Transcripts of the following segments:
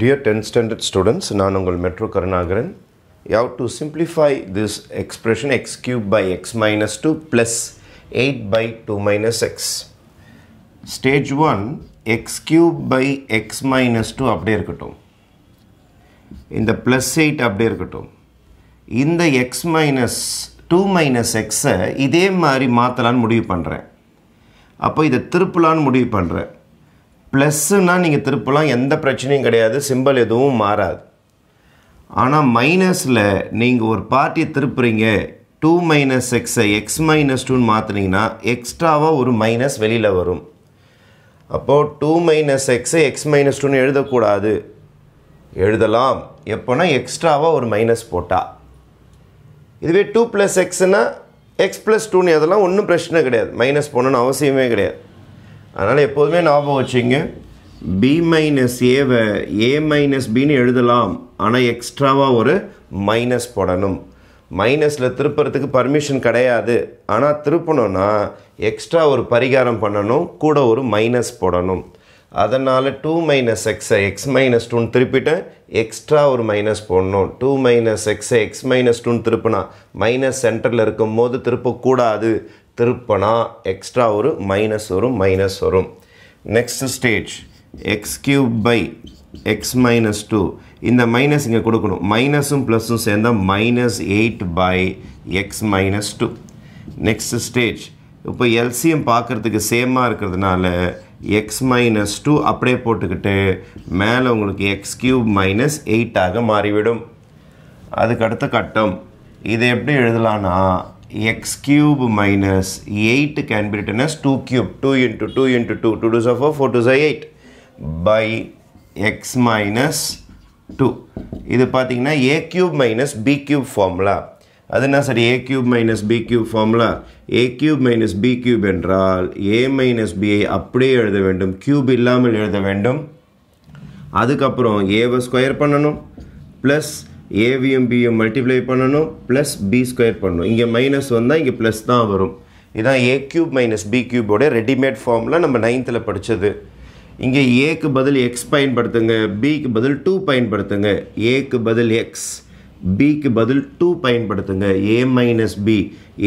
Dear 10th standard students, நான் உங்கள் metro Karunakaran you have to simplify this expression x cube by x minus 2 plus 8 by 2 minus x. Stage 1, x cube by x minus 2 அப்படியே இருக்கட்டும் இந்த plus 8 அப்படியே இருக்கட்டும் இந்த x minus 2 minus x இதே மாதிரி மாற்றலான்னு முடிவு பண்ணுறேன் அப்போ இதை திருப்பலான்னு முடிவு பண்ணுறேன் ப்ளஸ்ஸுன்னா நீங்கள் திருப்பலாம் எந்த பிரச்சனையும் கிடையாது சிம்பிள் எதுவும் மாறாது ஆனால் மைனஸில் நீங்கள் ஒரு பார்ட்டியை திருப்புறீங்க டூ மைனஸ் எக்ஸை எக்ஸ் மைனஸ் டூன்னு மாற்றினீங்கன்னா எக்ஸ்ட்ராவாக ஒரு மைனஸ் வெளியில் வரும் அப்போது டூ மைனஸ் எக்ஸை எக்ஸ் மைனஸ் டூன்னு எழுதக்கூடாது எழுதலாம் எப்போனா எக்ஸ்ட்ராவாக ஒரு மைனஸ் போட்டால் இதுவே டூ ப்ளஸ் எக்ஸ்னால் எக்ஸ் ப்ளஸ் டூன்னு அதெல்லாம் ஒன்றும் பிரச்சனை கிடையாது மைனஸ் போகணுன்னு அவசியமே கிடையாது அதனால் எப்போதுமே ஞாபகம் வச்சுங்க பி மைனஸ் ஏவை ஏ மைனஸ் பின்னு எழுதலாம் ஆனால் எக்ஸ்ட்ராவாக ஒரு மைனஸ் போடணும் மைனஸில் திருப்புறதுக்கு பர்மிஷன் கிடையாது ஆனால் திருப்பணும்னா எக்ஸ்ட்ரா ஒரு பரிகாரம் பண்ணணும் கூட ஒரு மைனஸ் போடணும் அதனால் டூ மைனஸ் எக்ஸை எக்ஸ் மைனஸ் டூன்னு திருப்பிட்டேன் எக்ஸ்ட்ரா ஒரு மைனஸ் போடணும் டூ மைனஸ் எக்ஸை எக்ஸ் மைனஸ் டூன்னு திருப்பினா மைனஸ் சென்டரில் இருக்கும் போது திருப்பக்கூடாது திருப்பினா எக்ஸ்ட்ரா ஒரு மைனஸ் வரும் மைனஸ் வரும் next stage X cube by X minus two இந்த மைனஸ் இங்கே கொடுக்கணும் மைனஸும் ப்ளஸ்ஸும் சேர்ந்தால் minus eight by X minus two next stage இப்போ எல்சிஎம் பார்க்குறதுக்கு சேமாக இருக்கிறதுனால எக்ஸ் மைனஸ் டூ அப்படியே போட்டுக்கிட்டு மேலே உங்களுக்கு எக்ஸ் கியூப் மைனஸ் எயிட்டாக மாறிவிடும் அதுக்கடுத்த கட்டம் இதை எப்படி எழுதலான்னா x cube minus 8 can be written as 2 cube 2 into 2 into 2 2 to the 4 4 to the 8 by x minus 2 இது பார்த்தீங்கன்னா a cube minus b cube formula அது என்ன சரி a cube minus b cube formula a cube minus b cube என்றால் a minus b ஐ அப்படியே எழுத வேண்டும் cube இல்லாமல் எழுத வேண்டும் அதுக்கப்புறம் ஏவை ஸ்கொயர் பண்ணணும் ப்ளஸ் ஏவியும் பியும் மல்டிப்ளை பண்ணணும் ப்ளஸ் பி ஸ்கொயர் பண்ணணும் இங்கே மைனஸ் வந்தால் இங்கே ப்ளஸ் தான் வரும் இதான் ஏ க்யூப் மைனஸ் பி க்யூபோட ரெடிமேட் ஃபார்மில் நம்ம நைன்த்தில் படித்தது இங்கே ஏக்கு பதில் எக்ஸ் பயன்படுத்துங்க பிக்கு பதில் டூ பயன்படுத்துங்க ஏக்கு பதில் எக்ஸ் பிக்கு பதில் டூ பயன்படுத்துங்க A minus B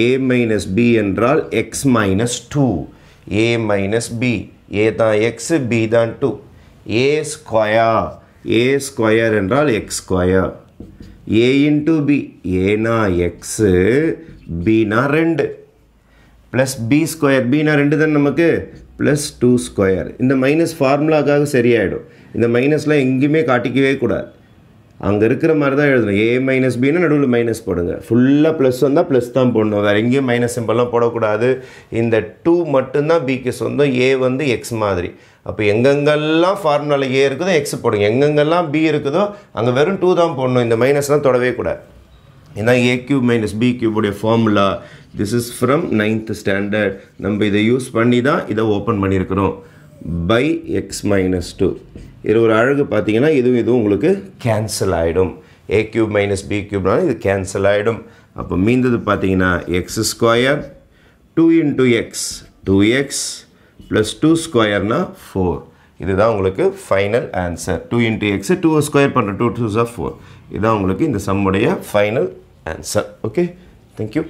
A minus B என்றால் X minus two A minus B A தான் எக்ஸு பி தான் two A square A square என்றால் X square A into B ஏனா எக்ஸு பினா ரெண்டு ப்ளஸ் பி ஸ்கொயர் பினா ரெண்டு தான் நமக்கு ப்ளஸ் டூ ஸ்கொயர் இந்த மைனஸ் ஃபார்முலாக்காக சரியாயிடும் இந்த மைனஸ்லாம் எங்கேயுமே காட்டிக்கவே கூடாது அங்கே இருக்கிற மாதிரி தான் எழுதணும் ஏ மைனஸ் பின்னு நடுவில் மைனஸ் போடுங்க ஃபுல்லாக ப்ளஸ் வந்தால் ப்ளஸ் தான் போடணும் வேறு எங்கேயும் மைனஸ் சிம்பிளெலாம் போடக்கூடாது இந்த டூ மட்டும்தான் பிக்கு சொந்தம் ஏ வந்து எக்ஸ் மாதிரி அப்போ எங்கெங்கெல்லாம் ஃபார்முலாவில் ஏ இருக்குதோ எக்ஸ் போடுங்க எங்கெங்கெல்லாம் பி இருக்குதோ அங்கே வெறும் டூ தான் போடணும் இந்த மைனஸ்லாம் தொடவே கூடாது இதான் ஏ கியூப் மைனஸ் பி கியூபுடைய formula this is from ninth standard நம்ம இதை யூஸ் பண்ணி தான் இதை ஓப்பன் பண்ணியிருக்கிறோம் பை எக்ஸ் மைனஸ் டூ இது ஒரு அழகு பார்த்தீங்கன்னா இதுவும் இதுவும் உங்களுக்கு கேன்சல் ஆகிடும் ஏ கியூப் மைனஸ் பி கியூப்னாலும் இது கேன்சல் ஆகிடும் அப்போ மீந்தது பார்த்தீங்கன்னா X square two into X two X plus two ஸ்கொயர்னால் ஃபோர் இதுதான் உங்களுக்கு final answer two into X two square பண்ணுற டூ டூ ஆஃப் ஃபோர் இதுதான் உங்களுக்கு இந்த சம்முடைய ஃபைனல் ஆன்சர் ஓகே தேங்க்யூ